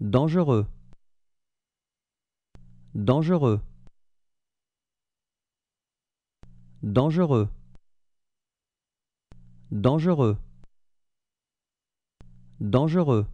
dangereux dangereux dangereux dangereux dangereux